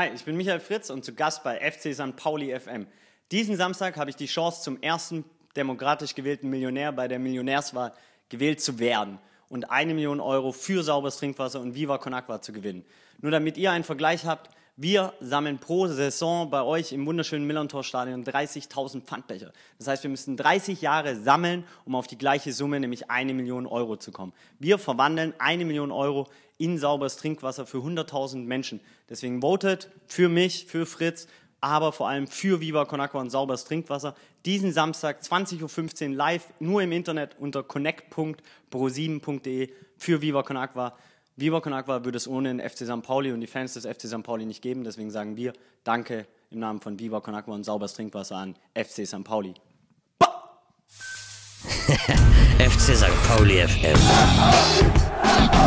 Hi, ich bin Michael Fritz und zu Gast bei FC St. Pauli FM. Diesen Samstag habe ich die Chance, zum ersten demokratisch gewählten Millionär bei der Millionärswahl gewählt zu werden und eine Million Euro für sauberes Trinkwasser und Viva Con Agua zu gewinnen. Nur damit ihr einen Vergleich habt, wir sammeln pro Saison bei euch im wunderschönen Millantor-Stadion 30.000 Pfandbecher. Das heißt, wir müssen 30 Jahre sammeln, um auf die gleiche Summe, nämlich eine Million Euro zu kommen. Wir verwandeln eine Million Euro in sauberes Trinkwasser für 100.000 Menschen. Deswegen votet für mich, für Fritz, aber vor allem für Viva Con Agua und sauberes Trinkwasser. Diesen Samstag 20.15 Uhr live, nur im Internet unter connect.pro7.de für Viva Con Agua. Viva Con Agua würde es ohne den FC St. Pauli und die Fans des FC St. Pauli nicht geben. Deswegen sagen wir Danke im Namen von Viva Con Agua und sauberes Trinkwasser an FC St. Pauli. FC St. Pauli FM.